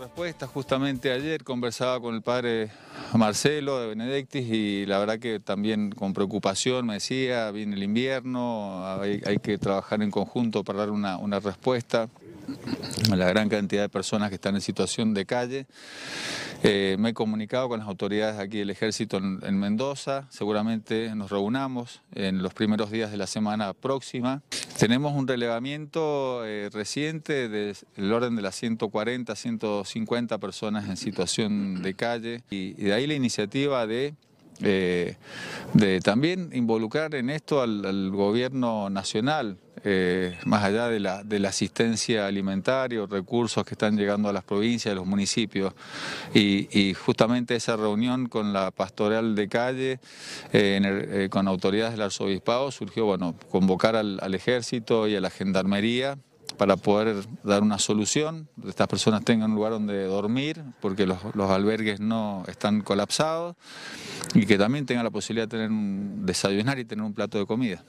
respuesta. Justamente ayer conversaba con el padre Marcelo de Benedictis y la verdad que también con preocupación me decía, viene el invierno, hay, que trabajar en conjunto para dar una, respuesta a la gran cantidad de personas que están en situación de calle. Eh, me he comunicado con las autoridades aquí del ejército en Mendoza, seguramente nos reunamos en los primeros días de la semana próxima. Tenemos un relevamiento eh, reciente del orden de las 140, 150 personas en situación de calle y de ahí la iniciativa de eh, de también involucrar en esto al, gobierno nacional, eh, más allá de la, asistencia alimentaria, o recursos que están llegando a las provincias, a los municipios, y, justamente esa reunión con la pastoral de calle, eh, con autoridades del arzobispado, surgió, bueno, convocar al ejército y a la gendarmería, para poder dar una solución, estas personas tengan un lugar donde dormir, porque los, albergues no están colapsados, y que también tengan la posibilidad de tener un, desayunar y tener un plato de comida.